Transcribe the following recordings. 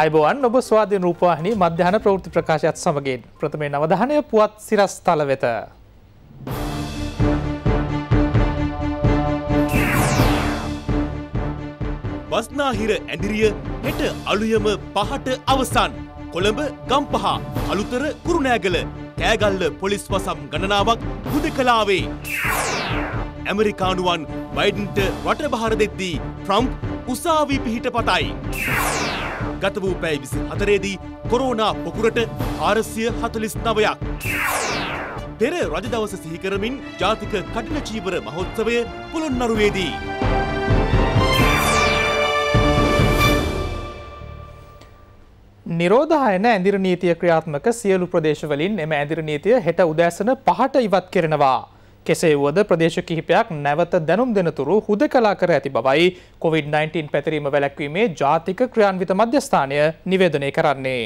අයිබෝන් ඔබ ස්වාධීන රූපවාහිනී මධ්‍යහන ප්‍රවෘත්ති ප්‍රකාශයත් සමගින් ප්‍රථමේ නවධානය පුවත් සිරස් තල වෙත. බස්නාහිර ඇඩිරිය හෙට අලුයම පහට අවසන් කොළඹ ගම්පහ අලුතර කුරුණෑගල කෑගල්ල පොලිස් වසම් ගණනාවක් හුද කලාවේ. ඇමරිකානුවන් බයිඩන්ට රට භාර දෙද්දී ට්‍රම්ප් උසාවී පිහිට පටයි. ගත වූ පැයි විසි හතරේදී කොරෝනා පොකුරට ආරසිය හතලිස් නවයක්. පෙර රජදවස සිහිකරමින් ජාතික කටින චීවර මහොත්සවය පොළොන්නරුවේදී. නිරෝධායන ඇදිර නීතිය ක්‍රියාත්මක සියලු ප්‍රදේශවලින් එම ඇදිර නීතිය හෙට උදෑසන පහට ඉවත් කරනවා. කෙසේ වුවද ප්‍රදේශ කිහිපයක් නැවත දැනුම් දෙනතුරු හුදකලා කර ඇති බවයි COVID-19 පැතිරීම වැළැක්වීමේ ජාතික ක්‍රියාන්විත මධ්‍යස්ථානය නිවේදනය කරන්නේ.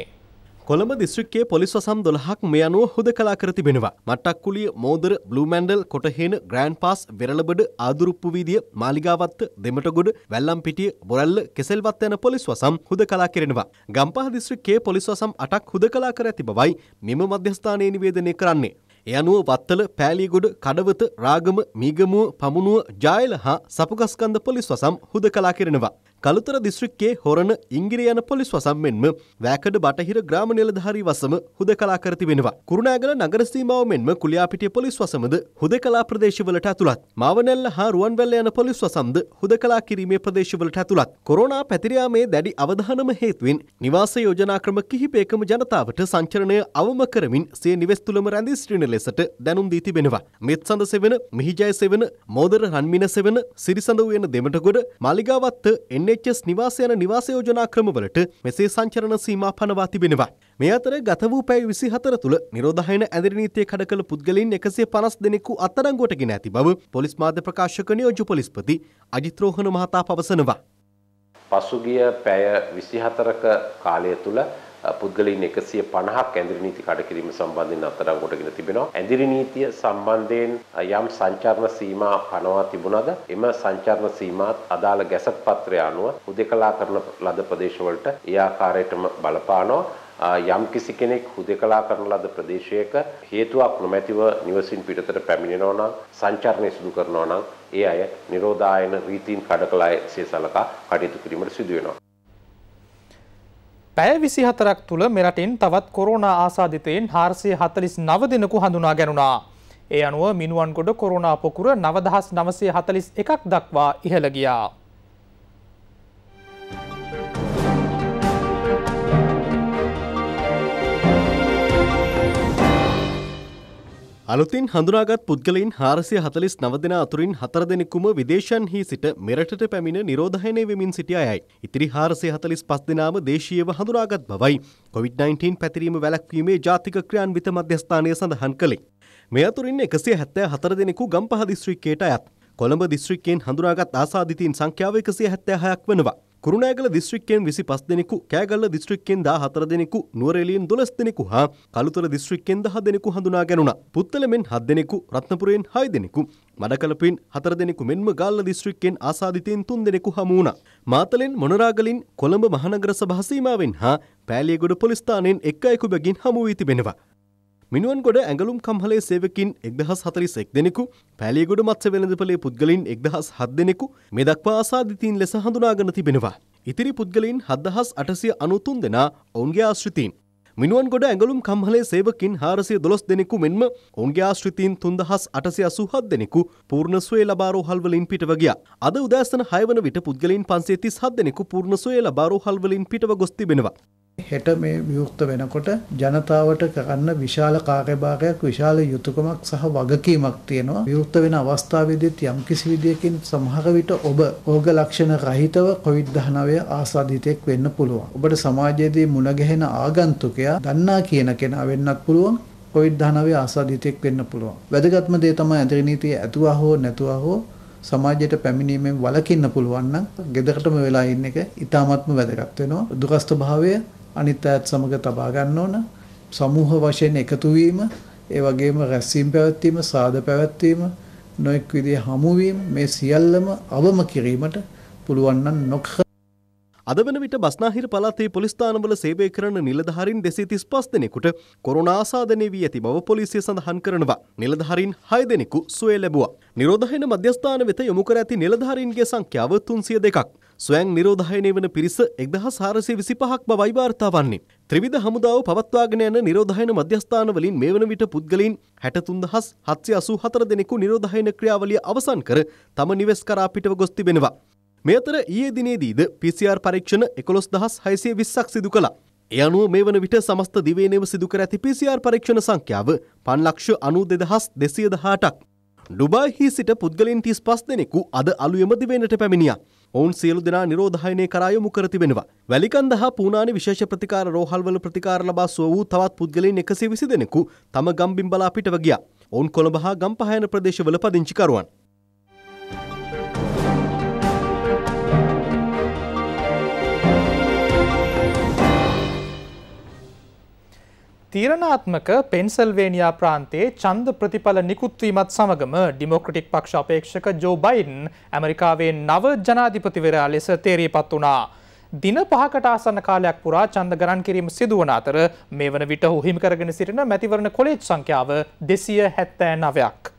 කොළඹ දිස්ත්‍රික්කයේ පොලිස් වසම් 12ක් මේ අනුව හුදකලා කර තිබෙනවා. මට්ටක්කුලිය, මෝදර, බ්ලූමැන්ඩල්, කොටහේන, ග්‍රෑන්ඩ් පාස්, වෙරළබඩ, ආදුරුප්පු වීදිය, මාලිගාවත්ත, දෙමටගොඩ, වැල්ලම්පිටිය, බොරැල්ල, කෙසෙල්වත් යන පොලිස් වසම් හුදකලා කෙරෙනවා. ගම්පහ දිස්ත්‍රික්කයේ පොලිස් වසම් 8ක් හුදකලා කර ඇති බවයි මෙම මධ්‍යස්ථානයේ නිවේදනය කරන්නේ. ඒ අනුව වත්තල පෑලිගොඩ කඩවත රාගම මීගමුව පමුණුව ජායල හා සපුගස්කන්ද පොලිස් වසම් හුද කලා කරනවා. කළුතර දිස්ත්‍රික්කයේ හොරණ ඉංගිරි යන පොලිස් වසම් මෙන්ම වැකඩ බටහිර ග්‍රාම නිලධාරී වසම හුදකලා කර තිබෙනවා. කුරුණෑගල නගර සීමාව මෙන්ම කුලියාපිටිය පොලිස් වසමද හුදකලා ප්‍රදේශවලට ඇතුළත්. මාවනැල්ල හා රුවන්වැල්ල යන පොලිස් වසම්ද හුදකලා කිරීමේ ප්‍රදේශවලට ඇතුළත්. කොරෝනා පැතිරයාමේ දැඩි අවධානම හේතුවෙන් නිවාස යෝජනා ක්‍රම කිහිපයකම ජනතාවට සංචරණය අවම කරමින් සිය නිවෙස් තුළම රැඳී සිටින ලෙසට දැනුම් දී තිබෙනවා. මෙත් සඳ සෙවන, මිහිජය සෙවන, මෝදර රන්මින සෙවන, සිරිසඳ වූ යන දෙමටගොඩ, මලිගාවත්ත, එන්නේ NHS නිවාස යන නිවාස යෝජනා ක්‍රමවලට මෙසේ සංචරණ සීමා පනවා තිබෙනවා. මේ අතර ගත වූ පැය 24 තුළ නිරෝධායන ඇඳිරි නීතිය කඩ කළ පුද්ගලයින් 150 දෙනෙකු අත්අඩංගුවට ගෙන ඇති බව පොලිස් මාධ්‍ය ප්‍රකාශක නියෝජ්‍ය පොලිස්පති අජිත් රෝහණ මහතා පවසනවා. පසුගිය පැය 24ක කාලය තුළ පුද්ගලයින් 150ක් ඇඳිරි නීති කඩකිරීම සම්බන්ධයෙන් අත්අඩංගුවටගෙන තිබෙනවා. ඇඳිරි නීතිය සම්බන්ධයෙන් යම් සංචාරණ සීමා පනවා තිබුණද එම සංචාරණ සීමාත් අදාළ ගැසට් පත්‍රය අනුව හුදෙකලා කරන ලද ප්‍රදේශවලට ඒ ආකාරයටම බලපානවා. යම් කිසි කෙනෙක් හුදෙකලා කරන ලද ප්‍රදේශයක හේතුවක් නොමැතිව නිවසින් පිටතට පැමිණෙනවා නම් සංචාරණය සිදු කරනවා නම් ඒ අය නිරෝධායන රීතීන් කඩකලායේ සේසලකා කටයුතු කිරීමට සිදු වෙනවා. පැය විසි හතරක් තුළ මෙරටින් තවත් කොරෝණ ආසාධිතයෙන් හාර්සය හතලිස් නව දෙනකු හඳුනා ගැනුණා. ඒ අනුව මිනුවන්ගොඩ කොරුණා පොකුර නවදහස් නවසේ හතලිස් එකක් දක්වා ඉහළගියා. අලුතින් හඳුනාගත් පුද්ගලයින් හාරසිය හතලිස් නවදෙන අතුරින් හතර දෙනෙකුම විදේශන්හි සිට මෙරටට පැමිණ නිරෝධහයනය වෙමින් සිටිය අයයි. ඉතිරි හාරසය හතලිස් පස් දෙනාම දේශීයව හඳුනාගත් බවයි. කොවිD-19 පැතිරීම වැලැක්වීමේ ජාතික ක්‍රියාන් විත මධ්‍යස්ථානය සඳහන් කළේ. මේ අතුරින් එකසිය හැත්තෑ හතර දෙනෙකු ගම්පහ දිස්ත්‍රික්කයට අයත්. කොළඹ දිස්ත්‍රික්කයෙන් හඳුනාගත් ආසාධිතීන් සංඛ්‍යාව එකසිය හැත්තෑ හයක් වෙනවා. කුරුණෑගල දිස්ත්‍රික්කයෙන් විසි පස් දෙනෙකු කෑගල්ල දිස්ත්‍රික්කෙන් දා හතර දෙනෙකු නුවරෙලියෙන් දොළස් දෙනෙකු හා කළුතර දිස්ත්‍රික්කෙන් දහ දෙනෙකු හඳුනා ගැනුණා. පුත්තලමෙන් හත් දෙනෙකු රත්නපුරයෙන් හය දෙනෙකු මඩකලපින් හතර දෙනෙකු මෙන්ම ගල්ල දිස්ත්‍රික්කෙන් ආසාධිතයෙන් තුන් දෙනෙකු හමු වුණා. මාතලෙන් මොනරාගලින් කොළඹ මහනගර සභා සීමාවෙන් හා පෑලියගොඩ පොලිස්ථානයෙන් එක් අයෙකු බැගින් හමු වී තිබෙනවා. මිනුවන්ගොඩ ඇඟලුම් කම්හලේ සේවකින් එක්දහස් හතරිසෙක් දෙනෙකු පැලියගොඩ මත්ස වෙළඳපලේ පුද්ගලින් එක්දහස් හත් දෙනෙකු මේ දක්වා අසාධිතීන් ලෙස හඳුනාගෙන තිබෙනවා. ඉතිරි පුද්ගලින් හත්දහස් අටසිය අනුතුන් දෙනා ඔවුන්ගේ ආශ්‍රිතීන්. මිනුවන්ගොඩ ඇඟලුම් කම්හලේ සේවකින් හාරසිය දොස් දෙනෙකු මෙන්ම ඔවුන්ගේ ආශ්‍රිතීන් තුන්දහස් අටසිය අසුහත් දෙනෙකු පූර්ණස්වේ ලබාරෝහල්වලින් පිටව ගියා. අද උදෑසන හයවන විට පුද්ගලින් පන්සේ තිස් හත් දෙනෙකු පූර්ණස්වේ ලබාරෝහල්වලින් පිටව ගොස් තිබෙනවා. හෙට මේ විවෘත වෙනකොට ජනතාවට කරන්න විශාල කාර්යභාරයක් විශාල යුතුයකමක් සහ වගකීමක් තියෙනවා විවෘත වෙන අවස්ථාවේදීත් යම්කිසි විදියකින් සමහර විට ඔබ රෝග ලක්ෂණ රහිතව COVID-19 ආසාදිතෙක් වෙන්න පුළුවන් ඔබට සමාජයේදී මුණ ගැහෙන ආගන්තුකයා දන්නා කියන කෙනා වෙන්නත් පුළුවන් COVID-19 ආසාදිතෙක් වෙන්න පුළුවන් වැදගත්ම දේ තමයි ඇඳ නීතිය ඇතුවා හෝ නැතුවා හෝ සමාජයට පැමිණීමෙන් වළකින්න පුළුවන් නම් gederටම වෙලා ඉන්න එක ඊටාත්ම වැදගත් වෙනවා දුරස්ත භාවය අනිත් අයත් සමග තබා ගන්න ඕන සමූහ වශයෙන් එකතු වීම ඒ වගේම රැස්වීම පැවැත්වීම සාද පැවැත්වීම නොඑක් විදිහේ හමුවීම මේ සියල්ලම අවම කිරීමට පුළුවන් නම් නොක අද වන විට බස්නාහිර පළාතේ පොලිස් ස්ථානවල සේවය කරන නිලධාරීන් 235 දෙනෙකුට කොරෝනා ආසාදනය වී ඇති බව පොලිසිය සඳහන් කරනවා. නිලධාරීන් 6 දෙනෙකු සුවය ලැබුවා. නිරෝධායන මධ්‍යස්ථාන වෙත යොමු කර ඇති නිලධාරීන්ගේ සංඛ්‍යාව 302ක්. ස්වයං නිරෝධායනය වන පිරිස 1425ක් බවයි වාර්තා වන්නේ. ත්‍රිවිධ හමුදාව පවත්වාගෙන යන නිරෝධායන මධ්‍යස්ථාන වලින් මේ වන විට පුද්ගලයින් 63784 දෙනෙකු නිරෝධායන ක්‍රියාවලිය අවසන් කර තම නිවෙස් කරා පිටව ගොස් තිබෙනවා. මේ අතර ඊයේ දිනේදීද PCR පරීක්ෂණ 11620ක් සිදු කළා. ඒ අනුව මේ වන විට සමස්ත දිවේනේව සිදු කර ඇති PCR පරීක්ෂණ සංඛ්‍යාව 5,92,218ක්. ඩුබායිහි සිට පුද්ගලයන් 35 දෙනෙකු අද අලුයම දිවයිනට පැමිණියා. ඔවුන් සියලු දෙනා නිරෝධායනය කරා යොමු කර තිබෙනවා. වැලිකන්ද හා පූනානි විශේෂ ප්‍රතිකාර රෝහල්වල ප්‍රතිකාර ලබා සුව වූ තවත් පුද්ගලයන් 120 දෙනෙකු තම ගම්බිම් බලා පිටව ගියා. ඔවුන් කොළඹ හා ගම්පහ යන ප්‍රදේශවල පදිංචිකරුවන්. තීරණාත්මක පෙන්සල්වේනියා ප්‍රාන්තයේ ඡන්ද ප්‍රතිඵල නිකුත්වීමත් සමගම ඩිමොක්‍රටික් පක්ෂ අපේක්ෂක ජෝ බයිඩන් ඇමරිකාවේ නව ජනාධිපතිවරයා ලෙස තේරීපත් වුණා. දින පහකට ආසන්න කාලයක් පුරා ඡන්ද ගණන් කිරීම සිදු වන අතර මේ වන විට ඔහු හිමි කරගෙන සිටින මැතිවරණ කොලේජ් සංඛ්‍යාව 279ක්.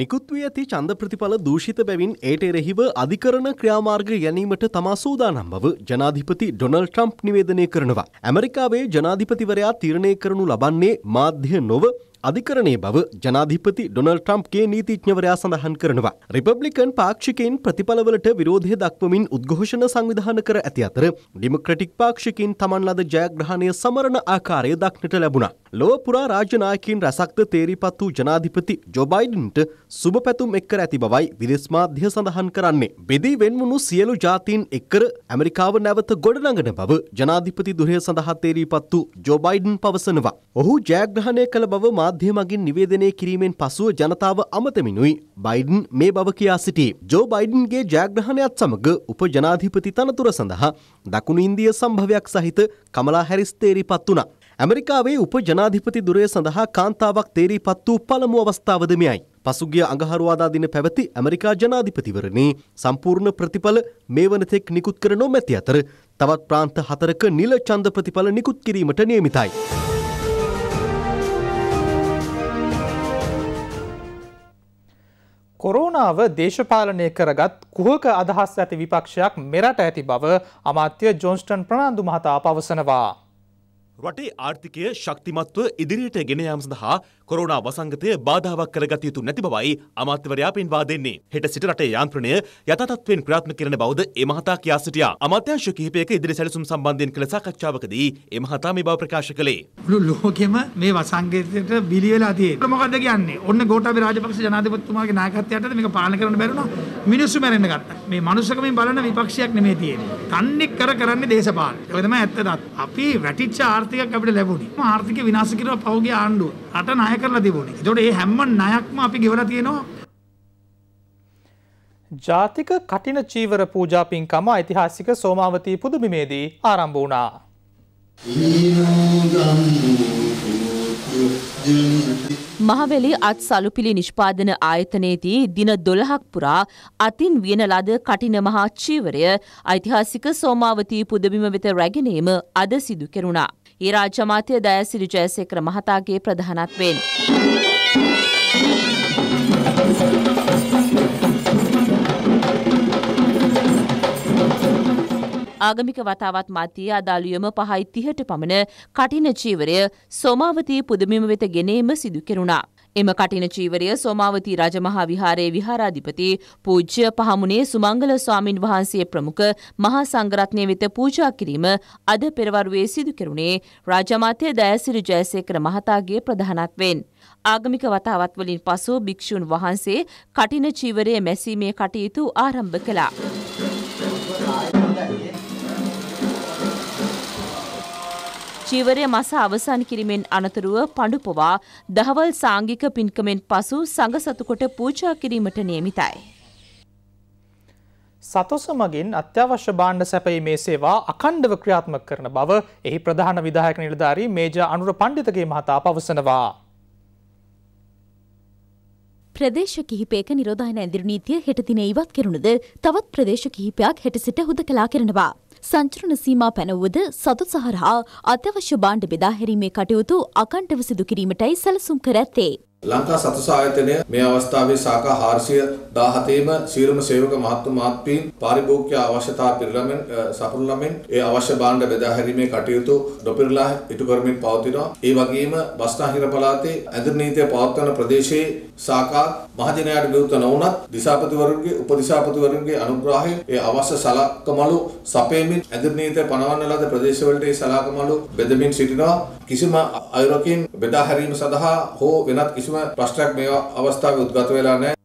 නිකුත්වී ඇති චන්ද ප්‍රතිඵල දූෂිත බැවින් ඒට එරෙහිව අධිකරණ ක්‍රියාමාර්ග ගැනීමට තමා සූදානම් බව ජනාධිපති ඩොනල් ට්‍රම්ප් නිවේදනය කරනවා. ඇමරිකාවේ ජනාධිපතිවරයා තීරණය කරනු ලබන්නේ මාධ්‍ය නොව අධිකරණය බව ජනාධිපති ඩොනල් ට්‍රම්ප්ගේ නීතිඥවරයා සඳහන් කරනවා. රිපබ්ලිකන් පාක්ෂිකයින් ප්‍රතිඵලවලට විරෝධය දක්වමින් උද්ඝෝෂණ සංවිධාන කර ඇති අතර ඩිමොක්‍රටික් පාක්ෂිකයින් තමන් ලද ජයග්‍රහණය සමරන ආකාරය දක්නට ලැබුණා. ලොව පුරා රාජනායකයින් රැසක්ද තේරීපත් වූ ජනාධිපති ජොබයිඩන්ට සුබ පැතුම් එක්කර ඇති බවයි විදෙස් මාධ්‍ය සඳහන් කරන්නේ. බෙදී වෙන්වුණු සියලු ජාතීන් එක්කර ඇමරිකාව නැවත ගොඩනඟන බව ජනාධිපති දුරය සඳහා තේරීපත් වූ ජොබයිඩන් පවසනවා. ඔහු ජයග්‍රහණය කළ බව මා මාධ්‍ය මගින් නිවේදනය කිරීමෙන් පසුව ජනතාව අමතමිනුයි බයිඩන් මේ බව කියා සිටී. ජෝ බයිඩන්ගේ ජයග්‍රහණයත් සමග උප ජනාධිපති තනතුර සඳහා දකුණු ඉන්දිය සම්භවයක් සහිත කමලා හැරිස් තේරීපත් වුණා. ඇමරිකාවේ උප ජනාධිපති දුරය සඳහා කාන්තාවක් තේරීපත් වූ පළමු අවස්ථාවද මෙයයි. පසුගිය අඟහරුවාදා දින පැවති ඇමරිකා ජනාධිපතිවරණි සම්පූර්ණ ප්‍රතිඵල මේ වනතෙක් නිකුත් කර නොමැති අතර තවත් ප්‍රාන්ත හතරක නිල ඡන්ද ප්‍රතිඵල නිකුත් කිරීමට නියමිතයි. කොරෝනාව දේශපාලනය කරගත් කුහක අදහස් ඇති විපක්ෂයක් මෙරට ඇති බව අමාත්‍ය ජොන්ස්ටන් ප්‍රනාන්දු මහතා පවසනවා. රටේ ආර්ථිකය ශක්තිමත්ව ඉදිරියට ගෙන යාම සඳහා කොරෝනා වසංගතය බාධාවක් කරගත යුතු නැති බවයි අමාත්‍යවරයා පෙන්වා දෙන්නේ. හෙට සිට රටේ යාන්ත්‍රණය යථාතත්වයෙන් ක්‍රියාත්මක කරන බවද ඒ මහතා කියා සිටියා. අමාත්‍යාංශ කිහිපයක ඉදිරි සැලසුම් සම්බන්ධයෙන් කළ සාකච්ඡාවකදී ඒ මහතා මේ බව ප්‍රකාශ කළේ. මුළු ලෝකෙම මේ වසංගතයට බිලි වෙලා තියෙනවා. මොකද්ද කියන්නේ? ඔන්න ගෝඨාභය රාජපක්ෂ ජනාධිපතිතුමාගේ නායකත්වයට මේක පාලනය කරන්න බැරුණා. මිනිස්සු මැරෙන්න ගත්තා. මේ මනුස්සකමින් බලන විපක්ෂයක් නෙමෙයි තියෙන්නේ. තන්නේ කර කරන්නේ දේශපාලන. ඒක තමයි ඇත්ත දත්. අපි වැටිච්ච ආර්ථික ආර්ථිකයක් අපිට ලැබුණේ. ආර්ථික විනාශ කිරීම පහුගිය ආණ්ඩුව. අට ණය කරලා තිබුණේ. ඒතකොට මේ හැම ණයක්ම අපි ගෙවලා තියෙනවා. ජාතික කටින චීවර පූජා පින්කම ඓතිහාසික සෝමාවතී පුදුබිමේදී ආරම්භ වුණා. මහවැලි අත් සලුපිලි නිෂ්පාදන ආයතනයේදී දින 12ක් පුරා අතින් වියන ලද කටින මහා චීවරය ඓතිහාසික සෝමාවතී පුදබිම වෙත රැගෙන අද සිදු කෙරුණා. ඊරා ජමාතය දෑසිරි ජයසේකර මහතාගේ ප්‍රධානත්වයෙන්. ආගමික වතාවත් මතිය අදාළුයම පහයි තිහට පමණ කටින චීවරය සෝමාවතී පුදමිම වෙත ගෙනීම සිදු කෙරුණා. එම කටින චීවරය සෝමාවතී රජමහා විහාරයේ විහාරාධිපති පූජ්‍ය පහමුණේ සුමංගල ස්වාමින් වහන්සේ ප්‍රමුඛ මහා සංඝරත්නය වෙත පූජා කිරීම අද පෙරවරුවේ සිදු කෙරුණේ රාජමාත්‍ය දයසිරි ජයසේකර මහතාගේ ප්‍රධානත්වයෙන්. ආගමික වතාවත් වලින් පසු භික්ෂූන් වහන්සේ කටින චීවරය මැසීමේ කටයුතු ආරම්භ කළා. චීවරය මස අවසන් කිරීමෙන් අනතුරුව පඩු පොවා දහවල් සාංගික පින්කමෙන් පසු සඟ සතුකොට පූජා කිරීමට නියමිතයි. සතොස මගින් අත්‍යවශ්‍ය බාණ්ඩ සැපීමේ සේවා අකණ්ඩව ක්‍රියාත්මක කරන බව එහි ප්‍රධාන විදායක නිලධාරී මේජ අනුර පණ්ඩිතගේ මහතා පවසනවා. ප්‍රදේශ කිහිපයක නිරෝධායන ඇඳිරු නීතිය හෙට දින ඉවත් කෙරුණද තවත් ප්‍රදේශ කිහිපයක් හෙට සිට හුදකලා කරනවා. සංචරණ සීමා පැනවුවද සතු සහරහා අත්‍යවශ්‍ය බාණ්ඩ බෙදා හැරීමේ කටයුතු අකණ්ඩව සිදු කිරීමටයි සැලසුම් කර ඇත්තේ. ලංකා සතුස ආයතනය මේ අවස්ථාවේ සාකා 417ම සීලම සේවක මහත්තු මහත්මීන් පාරිභෝගික අවශ්‍යතා පිරිලමෙන් සපුරලමෙන් ඒ අවශ්‍ය භාණ්ඩ බෙදා හැරීමේ කටයුතු ඩොපිරලා ඉටු කරමින් පවතිනවා. ඒ වගේම බස්නාහිර පළාතේ ඇඳුම් නීතිය පවත්වන ප්‍රදේශයේ සාකා මහජනයාට විරුද්ධ නොවුනත් දිසාපතිවරුන්ගේ උපදිසාපතිවරුන්ගේ අනුග්‍රහය ඒ අවශ්‍ය සලකමලු සපයමින් ඇඳුම් නීතිය පනවන ලද ප්‍රදේශවලට ඒ සලකමලු බෙදමින් සිටිනවා. කිසිම අයරකින් බෙදා හැරීම සඳහා හෝ වෙනත් කිසි කිසිම ප්‍රශ්නයක් මේ අවස්ථාවේ උද්ගත වෙලා නැහැ.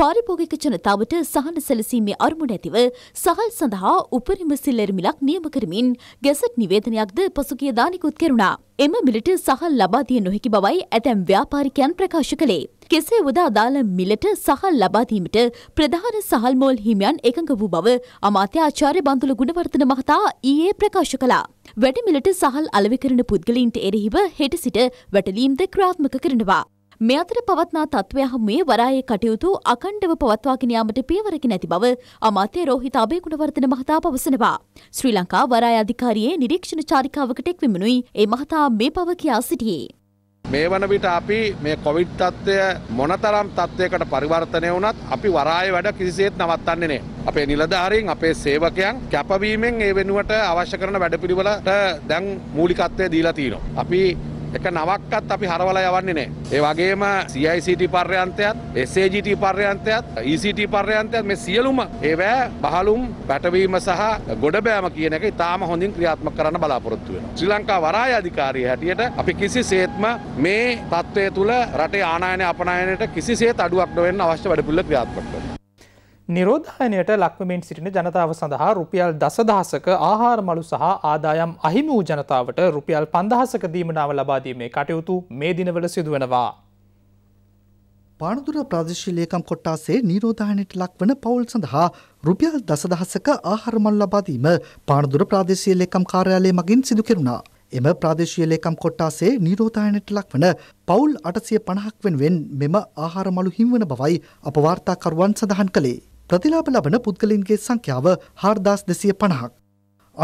පාරිභෝගික ජනතාවට සහන සැලසීමේ අරමුණ ඇතිව සහල් සඳහා උපරිම සිල්ලර මිලක් නියම කරමින් ගැසට් නිවේදනයක්ද පසුගිය දානිකුත් කෙරුණා. එම මිලට සහල් ලබා දිය නොහැකි බවයි ඇතැම් ව්‍යාපාරිකයන් ප්‍රකාශ කළේ. කෙසේ වුද අදාළ මිලට සහල් ලබා දීමට ප්‍රධාන සහල් මෝල් හිමියන් එකඟ වූ බව අමාත්‍ය ආචාර්ය බන්තුල ගුණවර්ධන මහතා ඊයේ ප්‍රකාශ කළා. වැඩමිලට සහල් අලෙවි කරන පුද්ගලයින්ට එරෙහිව හෙට සිට වැටලීම්ද ක්‍රාත්මක කරනවා. මේ අතර පවත්නා තත්ත්වය හමුවේ වරායේ කටයුතු අකණ්ඩව පවත්වාගෙන යාමට පියවරකි නැති බව අමාත්‍ය රෝහිත අබේගුණවර්ධන මහතා පවසනවා. ශ්‍රී ලංකා වරාය අධිකාරියේ නිරීක්ෂණ චාරිකාවකට එක් විමනුයි ඒ මහතා මේ පව කියා සිටියේ. මේ වන විට අපි මේ කොවිඩ් තත්ත්වය මොනතරම් තත්ත්වයකට පරිවර්තනය වුණත් අපි වරාය වැඩ කිසිසේත් නවත්තන්නේ නෑ. අපේ නිලධාරීන් අපේ සේවකයන් කැපවීමෙන් ඒ වෙනුවට අවශ්‍ය කරන වැඩපිළිවෙලට දැන් මූලිකත්වය දීලා තියෙනවා. අපි එක නවක්කත් අපි හරවලා යවන්නේ නැහැ. ඒ වගේම CICT පර්යන්තයත් SAGT පර්යන්තයත් ECT පර්යන්තයත් මේ සියලුම ඒවෑ බහලුම් පැටවීම සහ ගොඩබෑම කියන එක ඉතාම හොඳින් ක්‍රියාත්මක කරන්න බලාපොරොත්තු වෙනවා. ශ්‍රී ලංකා වරාය අධිකාරිය හැටියට අපි කිසිසේත්ම මේ තත්ත්වය තුළ රටේ ආනායන අපනායනයට කිසිසේත් අඩුවක් නොවෙන්න අවශ්‍ය වැඩපිළිවෙළ ක්‍රියාත්මක කරනවා. නිරෝධායනයට ලක්වමින් සිටින ජනතාව සඳහා රුපියල් දසදහසක ආහාර මළු සහ ආදායම් අහිමි වූ ජනතාවට රුපියල් පන්දහසක දීමනාව ලබාදීමේ කටයුතු මේ දිනවල සිදුවනවා. පානදුර ප්‍රදේශීලේකම් කොට්ටාසේ නිරෝධානයට ලක්වන පවුල් සඳහා රුපියල් දසදහසක ආහාරමල් ලබාදීම පානදුර ප්‍රදේශීලේකම් කාර්යාලය මගින් සිදු කෙරුණා. එම ප්‍රදේශීලේකම් කොට්ටාසේ නිරෝධානයට ලක්වන පවුල් අටසිය පණහක් වෙනුවෙන් මෙම ආහාරමලු හිම්වන බවයි අප වාර්තාකරුවන් සඳහන් කළේ. ප්‍රතිලාභ ලබන පුද්ගලින්ගේ සංඛ්‍යාව හාර්දාස් දෙසිය පණහක්.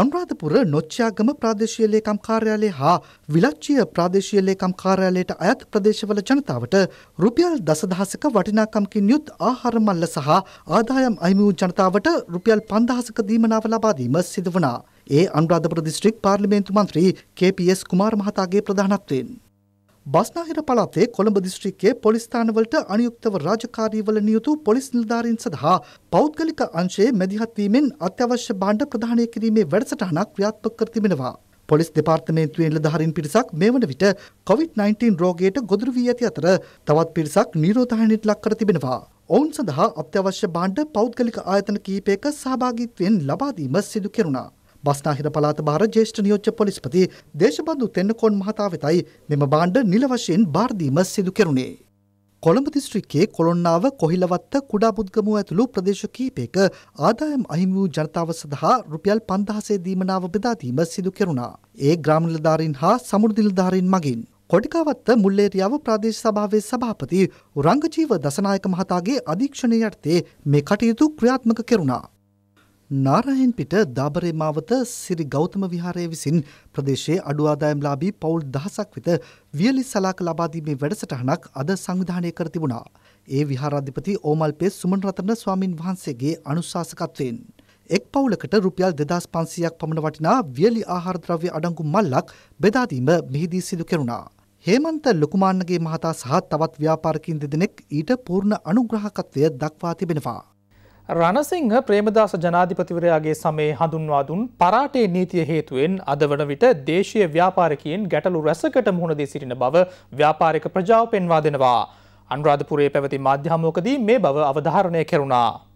අනුරාධපුර නොච්චාගම ප්‍රාදේශීය ලේකම් කාර්යාලය හා විලච්චිය ප්‍රාදේශීය ලේකම් කාර්යාලයට අයත් ප්‍රදේශවල ජනතාවට රුපියල් දසදහසක වටිනාකම්කින් යුත් ආහාර මල්ල සහ ආදායම් අහිමි වූ ජනතාවට රුපියල් 5000ක දීමනාව ලබා දීම සිදු වුණා. ඒ අනුරාධපුර දිස්ත්‍රික් පාර්ලිමේන්තු මන්ත්‍රී KPS කුමාර මහතාගේ ප්‍රධානත්වයෙන් බස්නාහිර පළාතේ කොළඹ දිස්ත්‍රික්කයේ පොලිස් ස්ථානවලට අනුයුක්තව රාජකාරීවල නියුතු පොලිස් නිලධාරීන් සඳහා පෞද්ගලික අංශයේ මැදිහත් වීමෙන් අත්‍යවශ්‍ය භාණ්ඩ ප්‍රදානය කිරීමේ වැඩසටහනක් ක්‍රියාත්මක කර තිබෙනවා. පොලිස් දෙපාර්තමේන්තුවේ නිලධාරීන් පිරිසක් මේ වන විට COVID-19 රෝගයට ගොදුරු වී ඇති අතර තවත් පිරිසක් නිරෝධායනයට ලක් කර තිබෙනවා. ඔවුන් සඳහා අත්‍යවශ්‍ය භාණ්ඩ පෞද්ගලික ආයතන කිහිපයක සහභාගීත්වයෙන් ලබා දීම සිදු කෙරුණා. බස්නාහිර පළාත භාර ජ්‍යෙෂ්ඨ නියෝජ්‍ය පොලිස්පති දේශබන්දු තෙන්නකෝන් මහතා වෙතයි මෙම භාණ්ඩ නිල වශයෙන් බාර දීම සිදු කෙරුණේ. කොළඹ දිස්ත්‍රික්කයේ කොළොන්නාව කොහිලවත්ත කුඩා පුද්ගමුව ඇතුළු ප්‍රදේශ කීපයක ආදායම් අහිමි වූ ජනතාව සඳහා රුපියල් 5000 දීමනාව බෙදා දීම සිදු කෙරුණා. ඒ ග්‍රාම නිලධාරීන් හා සමුදු නිලධාරීන් මගින් කොටිකාවත්ත මුල්ලේරියාව ප්‍රාදේශ සභාවේ සභාපති උරංගජීව දසනායක මහතාගේ අධීක්ෂණය යටතේ මේ කටයුතු ක්‍රියාත්මක කෙරුණා. නාරායන්පිට දාබරේ මාවත සිරි ගෞතම විහාරය විසින් ප්‍රදේශයේ අඩු ආදායම්ලාභී පවුල් දහසක් වෙත වියලි සලාක ලබා දීමේ වැඩසටහනක් අද සංවිධානය කර තිබුණා. ඒ විහාරාධිපති ඕමල්පේ සුමන රතන ස්වාමින් වහන්සේගේ අනුශාසකත්වයෙන් එක් පවුලකට රුපියල් 2500ක් පමණ වටිනා වියලි ආහාර ද්‍රව්‍ය අඩංගු මල්ලක් බෙදා දීම මෙහිදී සිදු කෙරුණා. හේමන්ත ලොකුමාන්නගේ මහතා සහ තවත් ව්‍යාපාරිකයින් දෙදෙනෙක් ඊට පූර්ණ අනුග්‍රහකත්වය දක්වා තිබෙනවා. රණසිංහ ප්‍රේමදාස ජනාධිපතිවරයාගේ සමේ හඳුන්වා දුන් පරාටේ නීතිය හේතුවෙන් අද වන විට දේශීය ව්‍යාපාරිකයන් ගැටලු රැසකට මුහුණ දී සිටින බව ව්‍යාපාරික ප්‍රජාව පෙන්වා දෙනවා. අනුරාධපුරයේ පැවති මාධ්‍යමෝකදී මේ බව අවධාරණය කෙරුණා.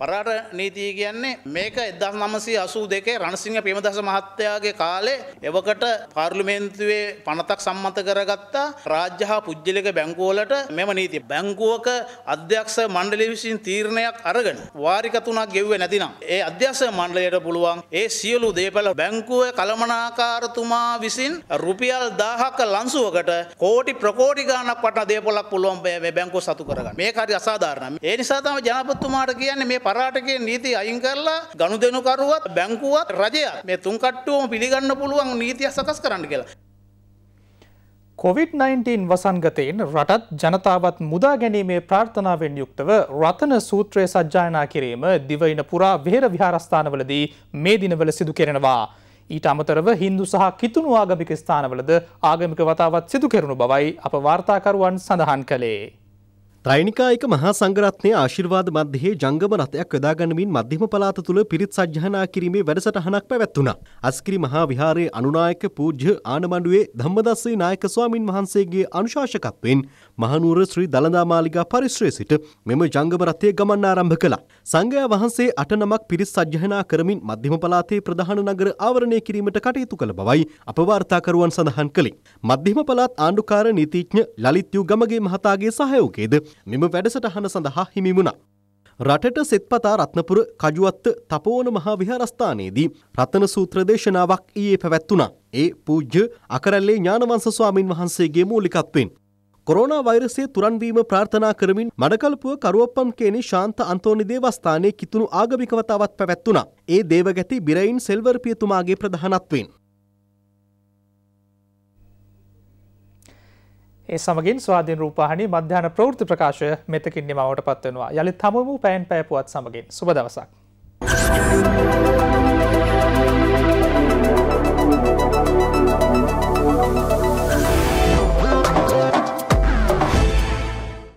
පරාට නීතිය කියන්නේ මේක එදස් නමසී අසූ දෙකේ රණසිංහ පෙමදස මහත්තයාගේ කාලේ එවකට පාර්ලිමේන්තුවේ පනතක් සම්මත කරගත්තා රාජ්‍ය හා පුද්ගලික බැංකුවලට මෙම නීතිය. බැංකුවක අධ්‍යක්ෂ මණ්ඩලය විසින් තීරණයක් අරගෙන වාරික තුනක් ගෙව්වේ නැතිනම් ඒ අධ්‍යක්ෂ මණ්ඩලයට පුළුවන් ඒ සියලු දේපළ බැංකුවේ කළමනාකාරතුමා විසින් රුපියල් 1000ක ලන්සුවකට කෝටි ප්‍රකෝටි ගණනක් වටන දේපළක් පුළුවන් මේ බැංකුව සතු කරගන්න. මේක හරි අසාධාරණයි. ඒ නිසා තමයි ජනපතිතුමාට කියන්නේ මේ කරාටකේ නීති අයින් කරලා ගනුදෙනුකරුවත් බැංකුවත් රජයත් මේ තුන් කට්ටුවම පිළිගන්න පුළුවන් නීතිය සකස් කරන්න කියලා. COVID-19 වසන්ගතයෙන් රටත් ජනතාවත් මුදා ගැනීමේ ප්‍රාර්ථනාවෙන් යුක්තව රතන සූත්‍රය සජ්ජායනා කිරීම දිවයින පුරා වෙහෙර විහාරස්ථානවලදී මේ දිනවල සිදු කෙරෙනවා. ඊට අමතරව හින්දු සහ කිතුුණු ආගමික ස්ථානවලද ආගමික වතාවත් සිදු කෙරුණු බවයි අප වාර්තාකරුවන් සඳහන් කළේ. ත්‍රයිනිකායික මහා සංගරත්නය ආශිර්වාද මධ්‍යයේ ජංගම රථයක් යොදාගනිමින් මධ්‍යම පලාත තුළ පිරිත් සජ්ජහනා කිරීමේ වැඩසටහනක් පැවැත්වුණා. අස්කිරි මහා විහාරයේ අනුනායක පූජ්‍ය ආනමණ්ඩුවේ ධම්මදස්සේ නායක ස්වාමින් වහන්සේගේ අනුශාසකත්වයෙන් මහනුවර ශ්‍රී දළදා මාලිගා පරිශ්‍රයේ සිට මෙම ජංගම රථය ගමන් ආරම්භ කළා. සංඝයා වහන්සේ අට නමක් පිරිත් සජ්ජහනා කරමින් මධ්‍යම පලාතේ ප්‍රධාන නගර ආවරණය කිරීමට කටයුතු කළ බවයි අප වාර්තාකරුවන් සඳහන් කළේ. මධ්‍යම පලාත් ආණ්ඩුකාර නීතිඥ ලලිත් යුගමගේ මහතාගේ සහයෝගයේද මෙම වැඩසටහන සඳහා හිමිමුණා. රටට සෙත්පතා රත්නපුර කජුවත්ත තපෝන මහා විහාරස්ථානයේදී රතන සූත්‍ර දේශනාවක් ඊයේ පැවැත්වුණා. ඒ පූජ්‍ය අකරල්ලේ ඥානවංශ ස්වාමින් වහන්සේගේ මූලිකත්වයෙන් කොරෝනා වෛරසයේ තුරන්වීම ප්‍රාර්ථනා කරමින් මඩකල්පුව කරුවප්පම් කේනි ශාන්ත අන්තෝනි දේවස්ථානයේ කිතුණු ආගමික වතාවත් පැවැත්වුණා. ඒ දේවගැති බිරයින් සෙල්වර්පියතුමාගේ ප්‍රධානත්වයෙන් ඒ සමගින් ස්වාධීන රූපාහනි මධ්‍යාන ප්‍රවෘත්ති ප්‍රකාශය මෙතකින් නිමවට පත්වෙනවා යළි තමමු පැන් පැපුවත් සමගින් සුබ දවසක්.